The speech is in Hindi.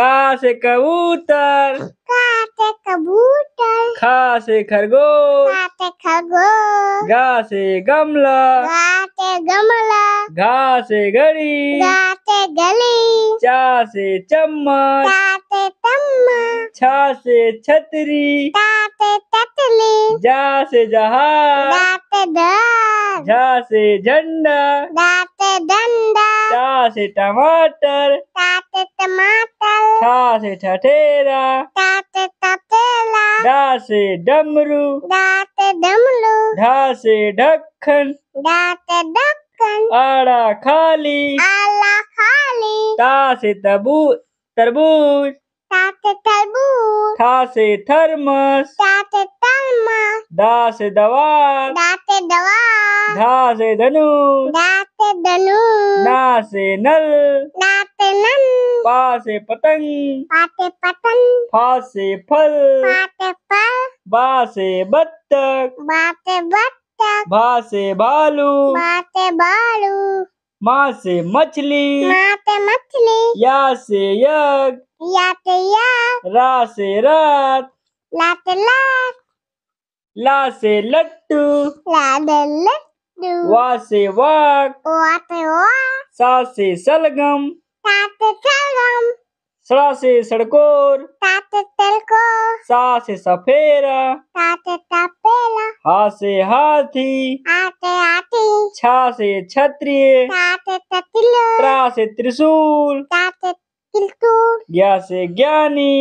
का से कबूतर का से कबूतर खा से खरगोश खा से खरगोश गा से गमला गा से गमला घा से घड़ी घा से घड़ी चा से चम्मच चा से चम्मच छा से छतरी छा से छतरी जा से जहाज जा से जहाज झा से झंडा दा से डंडा चा से टमाटर से से ठठेरा टा से तपेला ढा से ढक्कन डा से खाली आला खाली तरबूज ता से तरबूज से थर्मस ता से थर्मस दा दवा धा से धनु धा नल ना नल पा से पतंग पाते पतंग फा से फल पाते फल बा से बत्तख बाते बत्तख भा से भालू बाते भालू माँ से मछली माते मछली या से यज्ञ या से यज्ञ रा से रात लाते लात ला से लट्टू ला दे लट्टू वा से वाक वा से वाक सा से सलगम सड़ा से सड़कोर सा से सफेरा हा से हाथी छा से क्षत्रिय त्रा से त्रिशूल ज्ञा से ज्ञानी